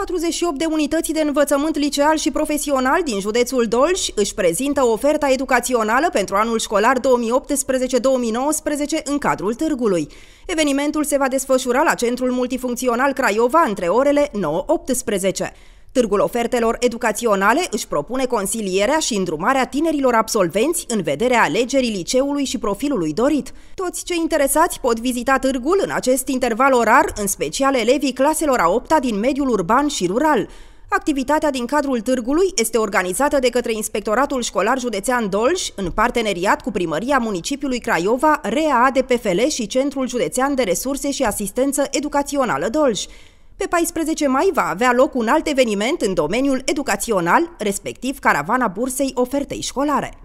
48 de unități de învățământ liceal și profesional din județul Dolj își prezintă oferta educațională pentru anul școlar 2018-2019 în cadrul târgului. Evenimentul se va desfășura la Centrul Multifuncțional Craiova între orele 9-18. Târgul ofertelor educaționale își propune consilierea și îndrumarea tinerilor absolvenți în vederea alegerii liceului și profilului dorit. Toți cei interesați pot vizita târgul în acest interval orar, în special elevii claselor a 8 -a din mediul urban și rural. Activitatea din cadrul târgului este organizată de către Inspectoratul Școlar Județean Dolj, în parteneriat cu Primăria Municipiului Craiova, REA de PFL și Centrul Județean de Resurse și Asistență Educațională Dolj. Pe 14 mai va avea loc un alt eveniment în domeniul educațional, respectiv caravana bursei ofertei școlare.